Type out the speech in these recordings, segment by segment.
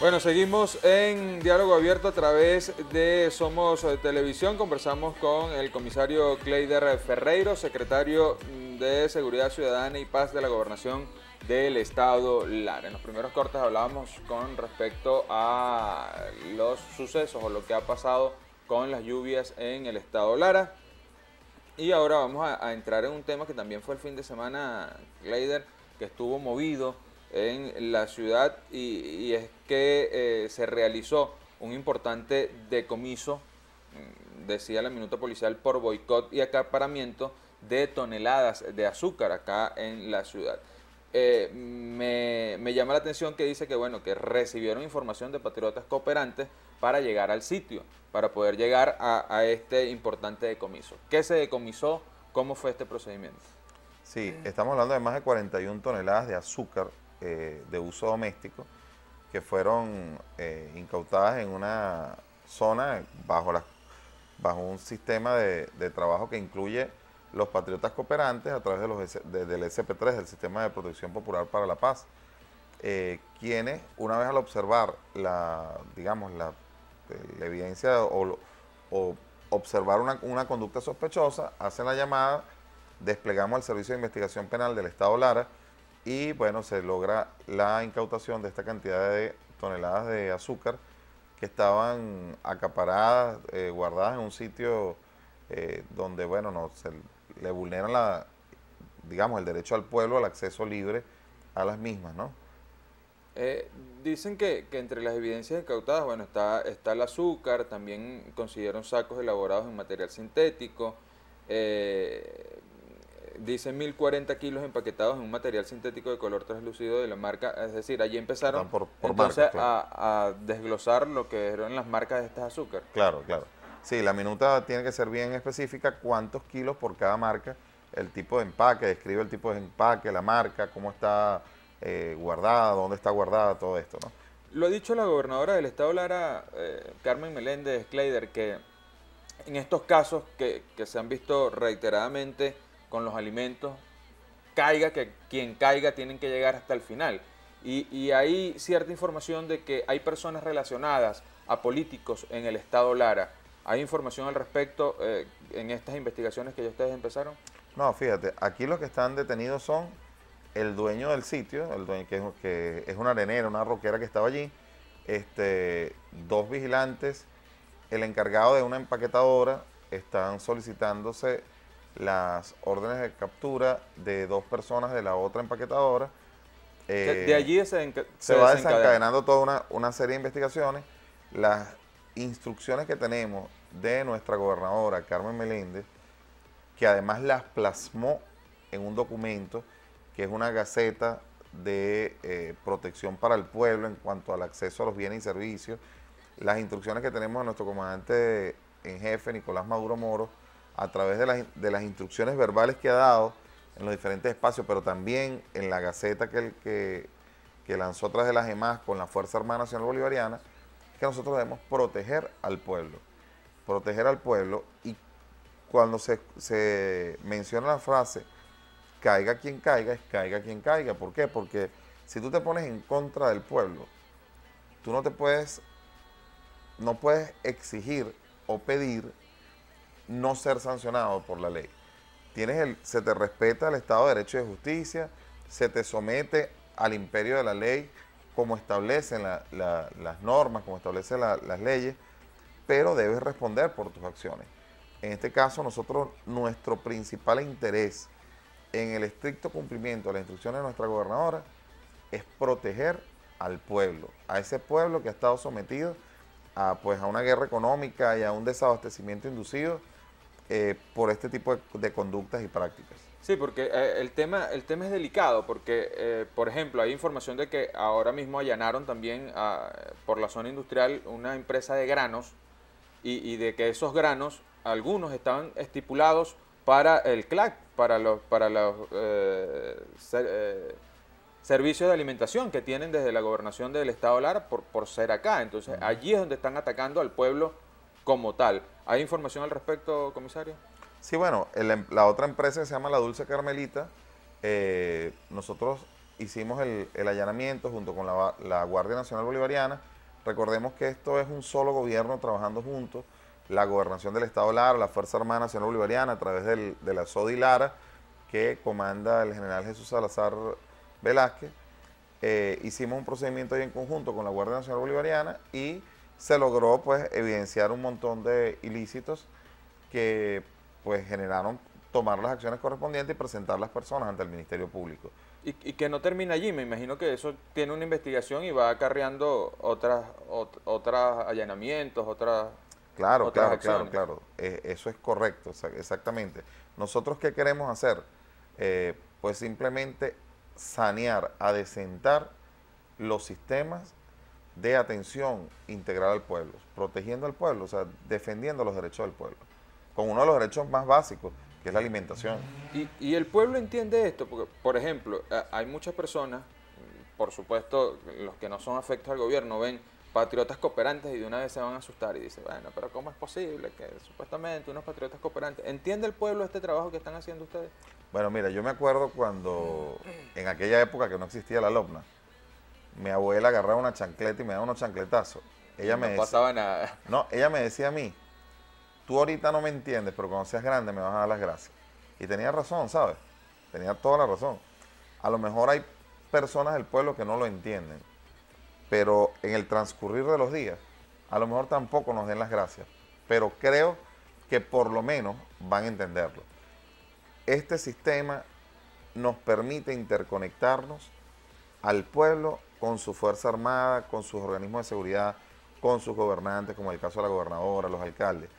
Bueno, seguimos en diálogo abierto a través de Somos eh, Televisión. Conversamos con el comisario Cleider Ferreiro, secretario de Seguridad Ciudadana y Paz de la Gobernación del estado Lara. En los primeros cortes hablábamos con respecto a los sucesos o lo que ha pasado con las lluvias en el estado Lara. Y ahora vamos a, entrar en un tema que también fue el fin de semana, Glader, que estuvo movido en la ciudad y, es que eh, se realizó un importante decomiso, mm, decía la minuta policial, por boicot y acaparamiento de toneladas de azúcar acá en la ciudad. Eh, me, llama la atención que dice que bueno que recibieron información de patriotas cooperantes para llegar al sitio, para poder llegar a, este importante decomiso. ¿Qué se decomisó? ¿Cómo fue este procedimiento? Sí, estamos hablando de más de 41 toneladas de azúcar eh, de uso doméstico que fueron eh, incautadas en una zona bajo, la, bajo un sistema de trabajo que incluye los patriotas cooperantes a través de los, del SP3, del Sistema de Protección Popular para la Paz, eh, quienes, una vez al observar la, digamos, la, evidencia o, observar una, conducta sospechosa, hacen la llamada, desplegamos al Servicio de Investigación Penal del Estado Lara y, bueno, se logra la incautación de esta cantidad de toneladas de azúcar que estaban acaparadas, eh, guardadas en un sitio eh, donde, bueno, no se le vulneran la, digamos, el derecho al pueblo al acceso libre a las mismas, ¿no? Eh, dicen que, entre las evidencias incautadas, bueno, está, está el azúcar, también consiguieron sacos elaborados en material sintético, eh, dicen 1040 kilos empaquetados en un material sintético de color translúcido de la marca, es decir, allí empezaron entonces, a, a, desglosar lo que eran las marcas de estas azúcar. Claro, claro. Sí, la minuta tiene que ser bien específica, cuántos kilos por cada marca, el tipo de empaque, describe el tipo de empaque, la marca, cómo está eh, guardada, dónde está guardada, todo esto, Lo ha dicho la gobernadora del estado Lara, eh, Carmen Meléndez Kleider, que en estos casos que, se han visto reiteradamente con los alimentos, caiga que quien caiga tienen que llegar hasta el final. Y, y hay cierta información de que hay personas relacionadas a políticos en el estado Lara ¿Hay información al respecto eh, en estas investigaciones que ya ustedes empezaron? No, fíjate, aquí los que están detenidos son el dueño del sitio, el dueño que es, una arenera, una roquera que estaba allí, este, dos vigilantes, el encargado de una empaquetadora, están solicitándose las órdenes de captura de dos personas de la otra empaquetadora. Eh, de allí se, va desencadenando toda una serie de investigaciones. Las instrucciones que tenemos de nuestra gobernadora Carmen Meléndez, que además las plasmó en un documento que es una gaceta de eh, protección para el pueblo en cuanto al acceso a los bienes y servicios, las instrucciones que tenemos a nuestro comandante en jefe, Nicolás Maduro Moro, a través de las, instrucciones verbales que ha dado en los diferentes espacios, pero también en la gaceta que, que, lanzó tras de las demás con la Fuerza Armada Nacional Bolivariana, que nosotros debemos proteger al pueblo proteger al pueblo y cuando se, menciona la frase caiga quien caiga, es caiga quien caiga. ¿Por qué? Porque si tú te pones en contra del pueblo, tú no te puedes, no puedes exigir o pedir no ser sancionado por la ley. Tienes el, se te respeta el Estado de Derecho y de Justicia, se te somete al imperio de la ley como establecen las normas, como establecen las leyes, pero debes responder por tus acciones. En este caso, nosotros, nuestro principal interés en el estricto cumplimiento de las instrucciones de nuestra gobernadora es proteger al pueblo, a ese pueblo que ha estado sometido a, pues, a una guerra económica y a un desabastecimiento inducido eh, por este tipo de, conductas y prácticas. Sí, porque eh, el, tema, el tema es delicado, porque, eh, por ejemplo, hay información de que ahora mismo allanaron también por la zona industrial una empresa de granos y, de que esos granos, algunos estaban estipulados para el CLAC, para los, para los eh, eh, servicios de alimentación que tienen desde la gobernación del Estado Lara por, por ser acá. Entonces allí es donde están atacando al pueblo como tal. ¿Hay información al respecto, comisario? Sí, bueno, em, la otra empresa se llama La Dulce Carmelita, eh, nosotros hicimos el, allanamiento junto con la Guardia Nacional Bolivariana Recordemos que esto es un solo gobierno trabajando juntos, la gobernación del Estado Lara, la Fuerza Armada Nacional Bolivariana, a través del, de la SODI Lara, que comanda el general Jesús Salazar Velázquez. Eh, hicimos un procedimiento ahí en conjunto con la Guardia Nacional Bolivariana y se logró pues evidenciar un montón de ilícitos que pues generaron tomar las acciones correspondientes y presentar las personas ante el Ministerio Público. Y, que no termina allí, me imagino que eso tiene una investigación y va acarreando otras, otras allanamientos, otras... Claro, claro, claro, claro, eh, eso es correcto, exactamente. Nosotros qué queremos hacer? Eh, pues simplemente sanear, adecentar los sistemas de atención integral al pueblo, protegiendo al pueblo, o sea, defendiendo los derechos del pueblo, con uno de los derechos más básicos, es la alimentación. Y, el pueblo entiende esto, porque, por ejemplo, eh, hay muchas personas, por supuesto, los que no son afectos al gobierno ven patriotas cooperantes y de una vez se van a asustar y dicen, bueno, pero ¿cómo es posible que supuestamente unos patriotas cooperantes... ¿Entiende el pueblo este trabajo que están haciendo ustedes? Bueno, mira, yo me acuerdo cuando, en aquella época que no existía la lobna, mi abuela agarraba una chancleta y me daba unos chancletazos. Ella no me pasaba nada. No, ella me decía a mí, tú ahorita no me entiendes, pero cuando seas grande me vas a dar las gracias. Y tenía razón, ¿sabes? Tenía toda la razón. A lo mejor hay personas del pueblo que no lo entienden, pero en el transcurrir de los días, a lo mejor tampoco nos den las gracias, pero creo que por lo menos van a entenderlo. Este sistema nos permite interconectarnos al pueblo con su Fuerza Armada, con sus organismos de seguridad, con sus gobernantes, como el caso de la gobernadora, los alcaldes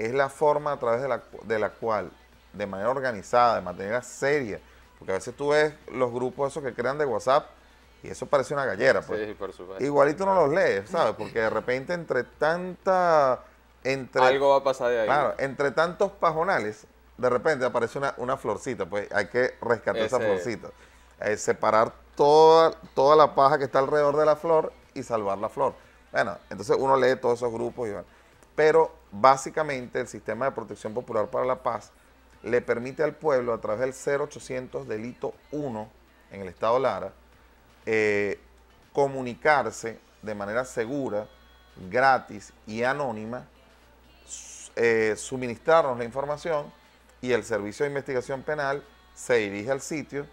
es la forma a través de la, de la cual, de manera organizada, de manera seria, porque a veces tú ves los grupos esos que crean de WhatsApp y eso parece una gallera. Pues. Igualito no los lees, ¿sabes? Porque de repente entre tanta... Entre, Algo va a pasar de ahí. Claro, entre tantos pajonales, de repente aparece una, una florcita, pues hay que rescatar esa florcita. Eh, separar toda, toda la paja que está alrededor de la flor y salvar la flor. Bueno, entonces uno lee todos esos grupos y pero básicamente el sistema de protección popular para la paz le permite al pueblo a través del 0800 delito 1 en el estado Lara eh, comunicarse de manera segura, gratis y anónima, eh, suministrarnos la información y el Servicio de Investigación Penal se dirige al sitio,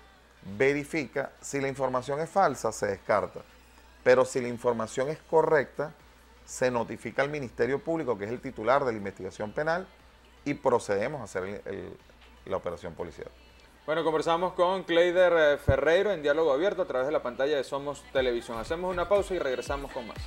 verifica si la información es falsa, se descarta. Pero si la información es correcta, se notifica al Ministerio Público, que es el titular de la investigación penal, y procedemos a hacer la operación policial. Bueno, conversamos con Cleider eh, Ferreiro en diálogo abierto a través de la pantalla de Somos Televisión. Hacemos una pausa y regresamos con más.